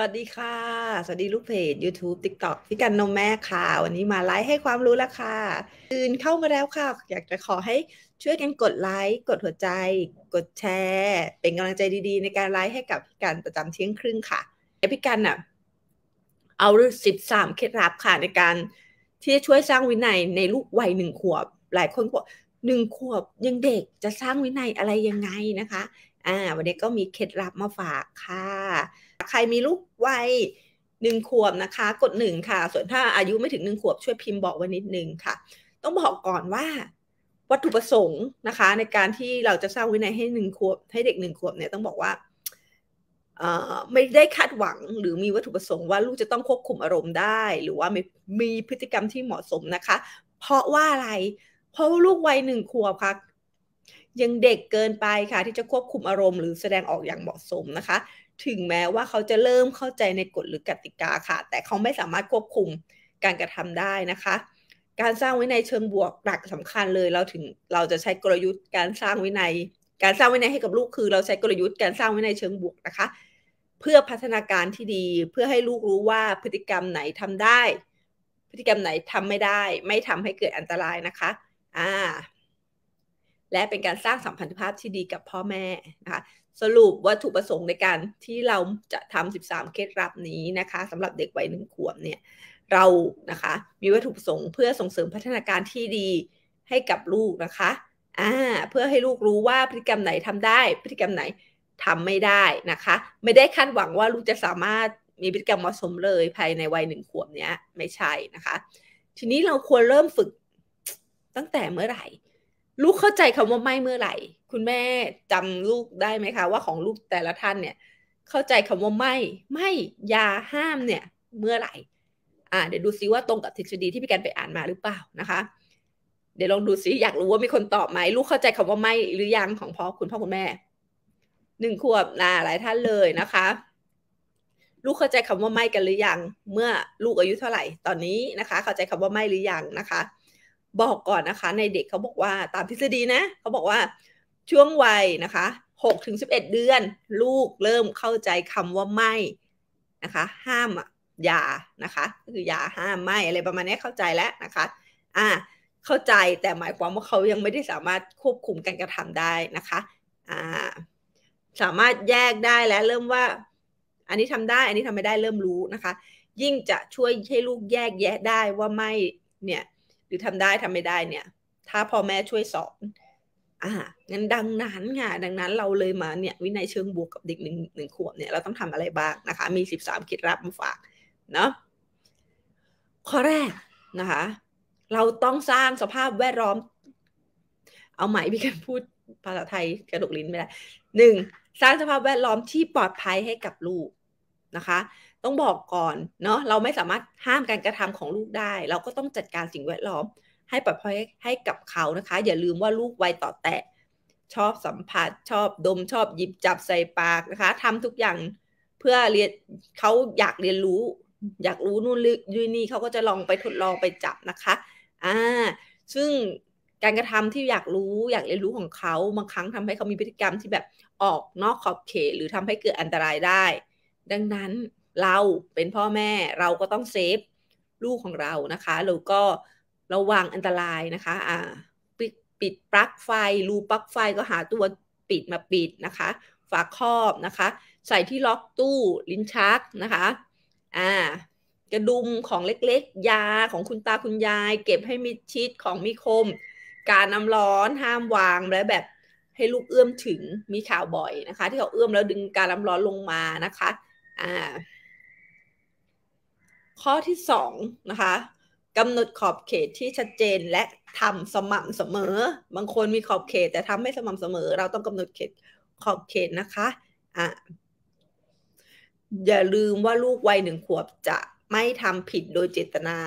วัสดีค่ะ สวัสดีลูกเพจ YouTube TikTok พี่กันนมแม่ค่ะ วันนี้มาไลฟ์ให้ความรู้แล้วค่ะตื่นเข้ามาแล้วค่ะ อยากจะขอให้ช่วยกันกดไลค์ กดหัวใจ กดแชร์ เป็นกำลังใจดีๆ ในการไลฟ์ให้กับพี่กันประจำเที่ยงครึ่งค่ะพี่กันอ่ะ เอาสิบสามเคล็ดลับค่ะในการที่จะช่วยสร้างวินัยในลูกวัยหนึ่งขวบ หลายคนบอกหนึ่งขวบ ยังเด็กจะสร้างวินัยอะไรยังไงนะคะอ่าวันนี้ก็มีเคล็ดลับมาฝากค่ะใครมีลูกวัยหนึ่งขวบนะคะ กดหนึ่งค่ะ ส่วนถ้าอายุไม่ถึงหนึ่งขวบช่วยพิมพ์บอกไว้นิดนึงค่ะ ต้องบอกก่อนว่าวัตถุประสงค์นะคะ ในการที่เราจะสร้างวินัยให้หนึ่งขวบ ให้เด็กหนึ่งขวบเนี่ยต้องบอกว่าไม่ได้คาดหวังหรือมีวัตถุประสงค์ว่าลูกจะต้องควบคุมอารมณ์ได้ หรือว่ามีพฤติกรรมที่เหมาะสมนะคะ เพราะว่าอะไรเพราะลูกวัยหนึ่งขวบค่ะยังเด็กเกินไปค่ะที่จะควบคุมอารมณ์หรือแสดงออกอย่างเหมาะสมนะคะ ถึงแม้ว่าเขาจะเริ่มเข้าใจในกฎหรือกติกาค่ะ แต่เขาไม่สามารถควบคุมการกระทำได้นะคะ การสร้างวินัยเชิงบวกหลักสำคัญเลย เราถึงเราจะใช้กลยุทธ์การสร้างวินัย การสร้างวินัยให้กับลูกคือ เราใช้กลยุทธ์การสร้างวินัยเชิงบวกนะคะ เพื่อพัฒนาการที่ดีเพื่อให้ลูกรู้ว่าพฤติกรรมไหนทำได้ พฤติกรรมไหนทำไม่ได้ ไม่ทำให้เกิดอันตรายนะคะ อ่าและเป็นการสร้างสัมพันธภาพที่ดีกับพ่อแม่นะคะสรุปวัตถุประสงค์ในการที่เราจะทำ 13 เคล็ดลับนี้นะคะสำหรับเด็กวัยหนึ่งขวบเนี่ยเรานะคะมีวัตถุประสงค์เพื่อส่งเสริมพัฒนาการที่ดีให้กับลูกนะคะอ่าเพื่อให้ลูกรู้ว่าพฤติกรรมไหนทำได้ พฤติกรรมไหนทำไม่ได้นะคะ ไม่ได้คาดหวังว่าลูกจะสามารถมีพฤติกรรมเหมาะสมเลยภายในวัยหนึ่งขวบเนี้ยไม่ใช่นะคะ ทีนี้เราควรเริ่มฝึกตั้งแต่เมื่อไหร่ลูกเข้าใจคำว่าไม่เมื่อไหร่ คุณแม่จำลูกได้ไหมคะว่าของลูกแต่ละท่านเนี่ย เข้าใจคำว่าไม่ ไม่ยาห้ามเนี่ย เมื่อไหร่ อ่าเดี๋ยวดูซิว่าตรงกับทฤษฎีที่พี่แกนไปอ่านมาหรือเปล่านะคะ เดี๋ยวลองดูซิอยากรู้ว่ามีคนตอบไหมลูกเข้าใจคำว่าไม่หรือยังของพ่อคุณพ่อคุณแม่ หนึ่งขวบนะหลายท่านเลยนะคะ ลูกเข้าใจคำว่าไม่กันหรือยัง เมื่อลูกอายุเท่าไหร่ตอนนี้นะคะ เข้าใจคำว่าไม่หรือยังนะคะบอกก่อนนะคะในเด็กเขาบอกว่าตามทฤษฎีนะเขาบอกว่า ช่วงวัยนะคะ6ถึงิบเดือน ลูกเริ่มเข้าใจคำว่าไม่นะคะ ห้ามอย่านะคะคืออย่าห้ามไม่อะไรประมาณนี้เข้าใจแล้วนะคะอ่าเข้าใจแต่หมายความว่าเขายังไม่ได้สามารถควบคุมการกระทำได้นะคะอ่าสามารถแยกได้และเริ่มว่า อันนี้ทำได้อันนี้ทำไม่ได้เริ่มรู้นะคะ ยิ่งจะช่วยให้ลูกแยกแยะได้ว่าไม่เนี่ยหรือทำได้ทำไม่ได้เนี่ย ถ้าพ่อแม่ช่วยสอนอ่างั้นดังนั้นไงดังนั้นเราเลยมาเนี่ยวินัยเชิงบวกกับเด็กหนึ่งหนึ่งขวบเนี่ยเราต้องทำอะไรบ้างนะคะมีสิบสามคิดรับมาฝากเนาะข้อแรกนะคะ เราต้องสร้างสภาพแวดล้อม เอาใหม่พี่กันพูดภาษาไทยกระดกลิ้นไม่ได้หนึ่งสร้างสภาพแวดล้อมที่ปลอดภัยให้กับลูกนะคะต้องบอกก่อนเนาะเราไม่สามารถห้ามการกระทำของลูกได้ เราก็ต้องจัดการสิ่งแวดล้อม ให้ปลอดภัยให้กับเขานะคะ อย่าลืมว่าลูกวัยต่อแตะชอบสัมผัส ชอบดมชอบ หยิบจับใส่ปากนะคะ ทำทุกอย่างเพื่อเรียนเขาอยากเรียนรู้ อยากรู้นู่นนี่นี่เขาก็จะลองไปทดลองไปจับนะคะอ่าซึ่งการกระทำที่อยากรู้อยากเรียนรู้ของเขาบางครั้งทำให้เขามีพฤติกรรมที่แบบออกนอกขอบเขต หรือทำให้เกิดอันตรายได้ ดังนั้นเราเป็นพ่อแม่เราก็ต้อง เซฟลูกของเรานะคะแล้วก็ระวังอันตรายนะคะ อ่าปปิดปลั๊กไฟรูปลั๊กไฟก็หาตัวปิดมาปิดนะคะ ฝาครอบนะคะ ใส่ที่ล็อกตู้ลิ้นชักนะคะ อ่า กระดุมของเล็กๆ ยาของคุณตาคุณยาย เก็บให้มิดชิดของมีคม การน้ำร้อนห้ามวางและแบบให้ลูกเอื้อมถึงมีข่าวบ่อยนะคะ ที่เขาเอื้อมแล้วดึงการน้ำร้อนลงมานะคะอ่าข้อที่2นะคะกำหนดขอบเขตที่ชัดเจนและทำสม่ำเสมอ บางคนมีขอบเขตแต่ทำไม่สม่ำเสมอ เราต้องกำหนดเขตขอบเขตนะคะอ่ะอย่าลืมว่าลูกวัยหนึ่งขวบจะไม่ทำผิดโดยเจตนา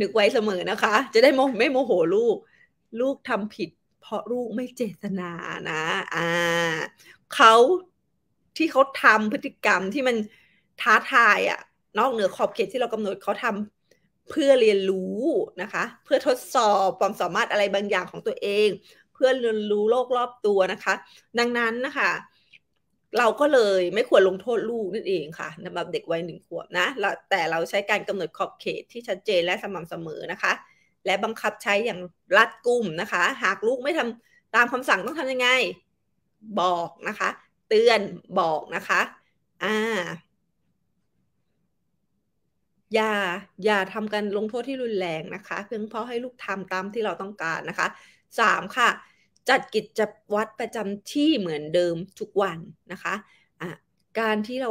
นึกไว้เสมอนะคะ จะได้โมไม่โมโหลูก ลูกทำผิดเพราะลูกไม่เจตนานะอ่าเขาที่เขาทำพฤติกรรมที่มันท้าทายอะ่ะนอกเหนือขอบเขตที่เรากำหนดเขาทำเพื่อเรียนรู้นะคะ เพื่อทดสอบความสามารถอะไรบางอย่างของตัวเอง เพื่อเรียนรู้โลกรอบตัวนะคะ ดังนั้นนะคะเราก็เลยไม่ควรลงโทษลูกนั่นเองค่ะสำหรับเด็กวัยหนึ่งขวบนะแต่เราใช้การกำหนดขอบเขตที่ชัดเจนและสม่ำเสมอนะคะ และบังคับใช้อย่างรัดกุมนะคะ หากลูกไม่ทำตามคำสั่งต้องทํำยังไงบอกนะคะ เตือนบอกนะคะ อ่าอย่า อย่าทำการลงโทษที่รุนแรงนะคะเพียงเพราะให้ลูกทำตามที่เราต้องการนะคะ 3. ค่ะ จัดกิจวัตรประจำที่เหมือนเดิมทุกวันนะคะะการที่เรา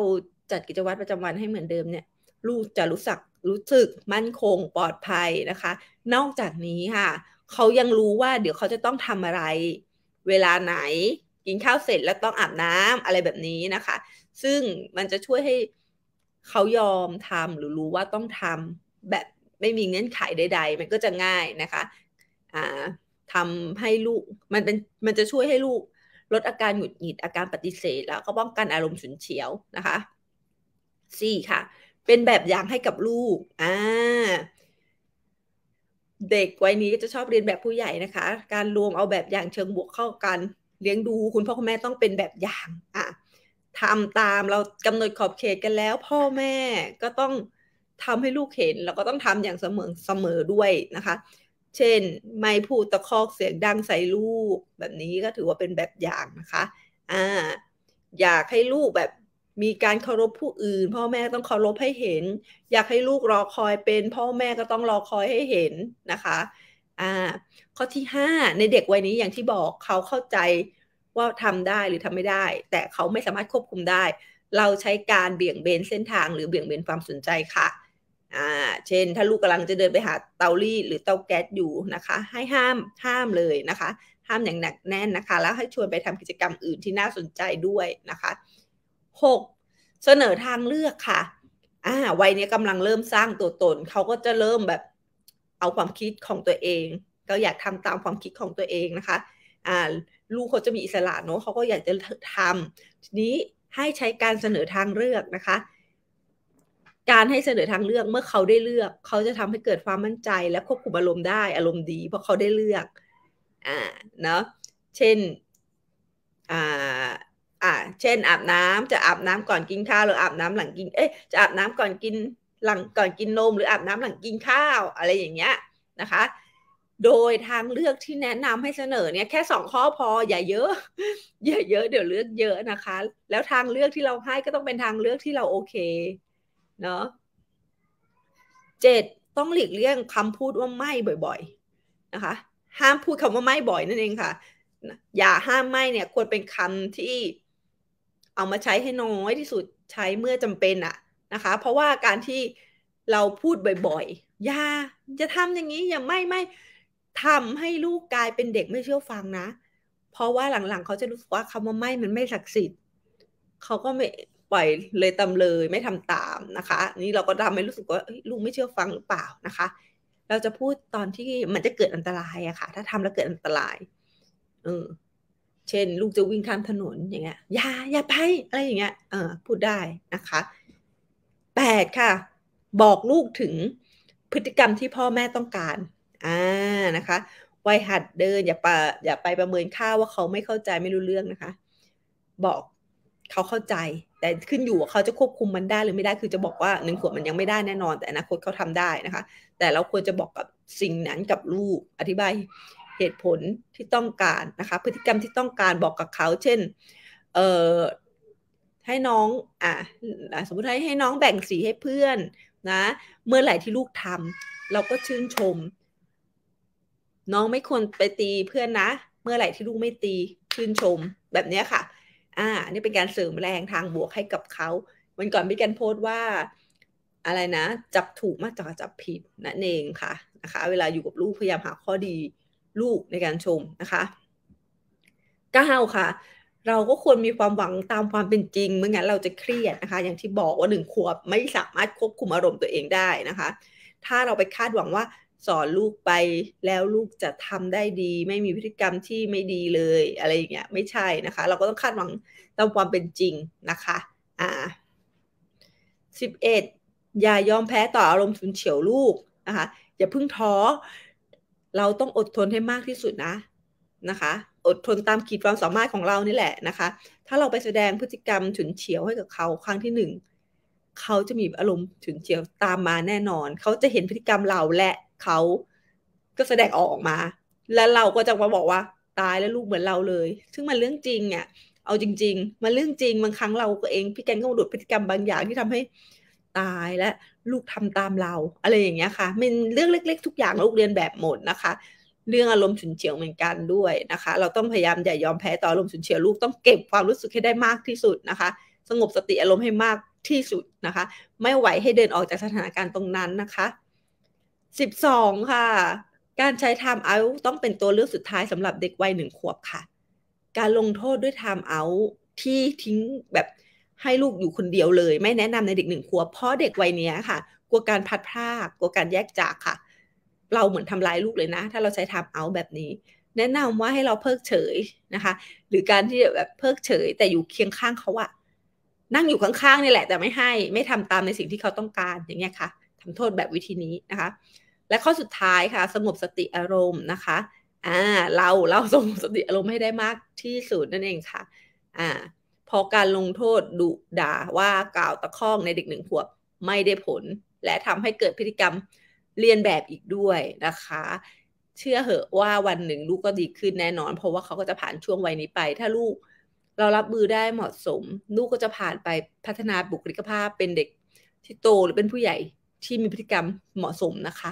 จัดกิจวัตรประจำวันให้เหมือนเดิมเนี่ยลูกจะรู้สึกรู้สึกมั่นคงปลอดภัยนะคะ นอกจากนี้ค่ะ เขายังรู้ว่าเดี๋ยวเขาจะต้องทำอะไร เวลาไหนกินข้าวเสร็จแล้วต้องอาบน้ำอะไรแบบนี้นะคะ ซึ่งมันจะช่วยให้เขายอมทำหรือรู้ว่าต้องทำแบบไม่มีเงื่อนไขใด ๆ มันก็จะง่ายนะคะ อ่าทำให้ลูก มันเป็นมันจะช่วยให้ลูก ลดอาการหงุดหงิดอาการปฏิเสธแล้ว ก็ป้องกันอารมณ์ฉุนเฉียวนะคะ 4. ค่ะ เป็นแบบอย่างให้กับลูก อ่าเด็กวัยนี้จะชอบเรียนแบบผู้ใหญ่นะคะ การรวมเอาแบบอย่างเชิงบวกเข้ากัน เลี้ยงดูคุณพ่อคุณแม่ต้องเป็นแบบอย่างอ่ะทำตามเรากำหนดขอบเขตกันแล้ว พ่อแม่ก็ต้องทำให้ลูกเห็น แล้วก็ต้องทำอย่างเสมอเสมอด้วยนะคะ เช่น ไม่พูดตะคอกเสียงดังใส่ลูก แบบนี้ก็ถือว่าเป็นแบบอย่างนะคะอ่าอยากให้ลูกแบบมีการเคารพผู้อื่น พ่อแม่ต้องเคารพให้เห็น อยากให้ลูกรอคอยเป็น พ่อแม่ก็ต้องรอคอยให้เห็นนะคะอ่าข้อที่5ในเด็กวัยนี้อย่างที่บอกเขาเข้าใจว่าทำได้หรือทำไม่ได้ แต่เขาไม่สามารถควบคุมได้ เราใช้การเบี่ยงเบนเส้นทางหรือเบี่ยงเบนความสนใจค่ะอ่าเช่นถ้าลูกกาลังจะเดินไปหาเตารีดหรือเตาแก๊สอยู่นะคะ ให้ห้ามห้ามเลยนะคะ ห้ามอย่างหนักแน่นนะคะ แล้วให้ชวนไปทำกิจกรรมอื่นที่น่าสนใจด้วยนะคะ 6. เสนอทางเลือกค่ะอ่าวัยนี้กำลังเริ่มสร้างตัวตน เขาก็จะเริ่มแบบเอาความคิดของตัวเอง ก็อยากทำตามความคิดของตัวเองนะคะลูกเขาจะมีอิสระเนาะเขาก็อยากจะทำทีนี้ให้ใช้การเสนอทางเลือกนะคะ การให้เสนอทางเลือกเมื่อเขาได้เลือก เขาจะทำให้เกิดความมั่นใจ และควบคุมอารมณ์ได้อารมณ์ดีเพราะเขาได้เลือกอ่าเนาะเช่นอ่าอ่าเช่น อาบน้ำจะอาบน้ำก่อนกินข้าวหรืออาบน้ำหลังกิน เอ๊ะจะอาบน้ำก่อนกินหลังก่อนกินนมหรืออาบน้ำหลังกินข้าวอะไรอย่างเงี้ยนะคะโดยทางเลือกที่แนะนำให้เสนอเนี่ยแค่สองข้อพออย่าเยอะอย่าเยอะเดี๋ยวเลือก เยอะนะคะ แล้วทางเลือกที่เราให้ก็ต้องเป็นทางเลือกที่เราโอเค เนาะเจ็ดต้องหลีกเลี่ยงคำพูดว่าไม่บ่อยๆ นะคะ ห้ามพูดคำว่าไม่บ่อยนั่นเองค่ะ อย่าห้ามไม่เนี่ยควรเป็นคำที่ เอามาใช้ให้น้อยที่สุดใช้เมื่อจำเป็นอะนะคะ เพราะว่าการที่เราพูดบ่อยๆอย่าจะทำอย่างนี้อย่าไม่ไม่ทำให้ลูกกลายเป็นเด็กไม่เชื่อฟังนะ เพราะว่าหลังๆเขาจะรู้สึกว่าคำว่าไม่ มันไม่ศักดิ์สิทธิ์ เขาก็ไม่ปล่อยเลยตาเลย ไม่ทำตามนะคะ นี่เราก็ทำให้รู้สึกว่าลูกไม่เชื่อฟังหรือเปล่านะคะ เราจะพูดตอนที่มันจะเกิดอันตรายอะคะ่ะ ถ้าทำแล้วเกิดอันตรายเออเช่นลูกจะวิ่งข้ามถนนอย่างเงี้ยอย่า อย่าไปอะไรอย่างเงี้ยเออพูดได้นะคะแปดค่ะ บอกลูกถึงพฤติกรรมที่พ่อแม่ต้องการอ่านะคะวัยหัดเดินอย่าไปอย่าไปประเมินค่าว่าเขาไม่เข้าใจไม่รู้เรื่องนะคะ บอกเขาเข้าใจ แต่ขึ้นอยู่ว่าเขาจะควบคุมมันได้หรือไม่ได้ คือจะบอกว่าหนึ่งขวบมันยังไม่ได้แน่นอนแต่อนาคตเขาทำได้นะคะ แต่เราควรจะบอกกับสิ่งนั้นกับลูกอธิบาย เหตุผลที่ต้องการนะคะ พฤติกรรมที่ต้องการบอกกับเขา เช่นเอ่อให้น้องอ่ะสมมติให้ให้น้องแบ่งสีให้เพื่อนนะเมื่อไหร่ที่ลูกทำ เราก็ชื่นชมน้องไม่ควรไปตีเพื่อนนะ เมื่อไหร่ที่ลูกไม่ตีชื่นชมแบบนี้ค่ะ อ่า นี่เป็นการเสริมแรงทางบวกให้กับเขาวันก่อนพี่กันโพสต์ว่าอะไรนะ จับถูกมากกว่าจับผิดนั่นเองค่ะนะคะ เวลาอยู่กับลูกพยายามหาข้อดี ลูกในการชมนะคะก้วค่ะ เราก็ควรมีความหวังตามความเป็นจริง เมื่องั้นเราจะเครียดนะคะ อย่างที่บอกว่าหนึ่งขวบไม่สามารถควบคุมอารมณ์ตัวเองได้นะคะ ถ้าเราไปคาดหวังว่าสอนลูกไปแล้วลูกจะทำได้ดี ไม่มีพฤติกรรมที่ไม่ดีเลยอะไรอย่างเงี้ยไม่ใช่นะคะ เราก็ต้องคาดหวังตามความเป็นจริงนะคะอ่าสิบเอ็ดอย่ายอมแพ้ต่ออารมณ์ฉุนเฉียวลูกนะคะอย่าพึ่งท้อเราต้องอดทนให้มากที่สุดนะนะคะอดทนตามขีดความสามารถของเรานี่แหละนะคะถ้าเราไปแสดงพฤติกรรมฉุนเฉียวให้กับเขาครั้งที่หนึ่งเขาจะมีอารมณ์ถึงเฉียวตามมาแน่นอน เขาจะเห็นพฤติกรรมเราและเขาก็แสดงออกมา แล้วเราก็จะมาบอกว่าตายแล้วลูกเหมือนเราเลย ซึ่งมันเรื่องจริงเนี่ย เอาจริงๆ มันเรื่องจริงบางครั้งเราก็เองพี่แกนก็มาดูดพฤติกรรมบางอย่างที่ทำให้ตายและลูกทำตามเราอะไรอย่างเงี้ยค่ะมันเรื่องเล็ก ๆ ทุกอย่างลูกเรียนแบบหมดนะคะ เรื่องอารมณ์ฉุนเฉียวเหมือนกันด้วยนะคะ เราต้องพยายามอย่ายอมแพ้ต่ออารมณ์ฉุนเฉียวลูกต้องเก็บความรู้สึกให้ได้มากที่สุดนะคะ สงบสติอารมณ์ให้มากที่สุดนะคะ ไม่ไหวให้เดินออกจากสถานการณ์ตรงนั้นนะคะ12ค่ะ การใช้ time out ต้องเป็นตัวเลือกสุดท้ายสำหรับเด็กวัยหนึ่งขวบค่ะ การลงโทษด้วย time out ที่ทิ้งแบบให้ลูกอยู่คนเดียวเลยไม่แนะนำในเด็กหนึ่งขวบเพราะเด็กวัยนี้ค่ะกลัวการพัดพลาดกลัวการแยกจากค่ะ เราเหมือนทำร้ายลูกเลยนะ ถ้าเราใช้ time out แบบนี้ แนะนำว่าให้เราเพิกเฉยนะคะ หรือการที่แบบเพิกเฉย แต่อยู่เคียงข้างเขาอะนั่งอยู่ข้างๆนี่แหละแต่ไม่ให้ไม่ทำตามในสิ่งที่เขาต้องการอย่างเงี้ยค่ะ ทำโทษแบบวิธีนี้นะคะ และข้อสุดท้ายค่ะสงบสติอารมณ์นะคะอ่าเราเราสงบสติอารมณ์ให้ได้มากที่สุดนั่นเองค่ะอ่าพอการลงโทษดุด่าว่ากล่าวตะคองในเด็กหนึ่งขวบไม่ได้ผล และทำให้เกิดพฤติกรรมเรียนแบบอีกด้วยนะคะ เชื่อเหอะว่าวันหนึ่งลูกก็ดีขึ้นแน่นอนเพราะว่าเขาก็จะผ่านช่วงวัยนี้ไป ถ้าลูกเรารับมือได้เหมาะสม ลูกก็จะผ่านไปพัฒนาบุคลิกภาพเป็นเด็กที่โตหรือเป็นผู้ใหญ่ที่มีพฤติกรรมเหมาะสมนะคะ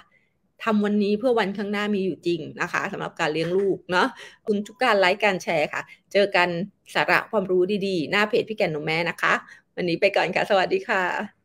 ทำวันนี้เพื่อวันข้างหน้ามีอยู่จริงนะคะสำหรับการเลี้ยงลูกเนาะคุณทุกการไลค์การแชร์ค่ะ เจอกันสาระความรู้ดีๆ หน้าเพจพี่แก่นนมแม่นะคะ วันนี้ไปก่อนค่ะสวัสดีค่ะ